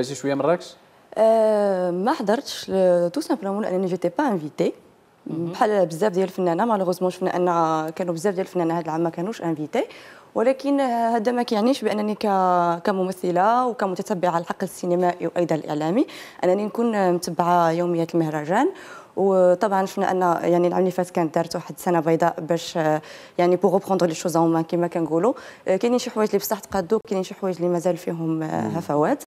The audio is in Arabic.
باجي شويه مراكش آه، ما حضرتش تو سامبلومون لانني جيتي با انفيتي بحال بزاف ديال الفنانه مالوغوزمون شفنا ان كانوا بزاف ديال الفنانه هذا العام ما كانوش انفيتي ولكن هذا ما كيعنيش بانني كممثله وكمتتبعه الحق السينمائي وايضا الاعلامي انني نكون متبعه يوميات المهرجان وطبعا شفنا ان يعني العام اللي فات كانت دارت واحد السنه بيضاء باش يعني بوغ بروندغ لي شوز اون كيما كنقولوا آه، كاينين شي حوايج اللي بصح تقادو كاينين شي حوايج اللي مازال فيهم آه، هفوات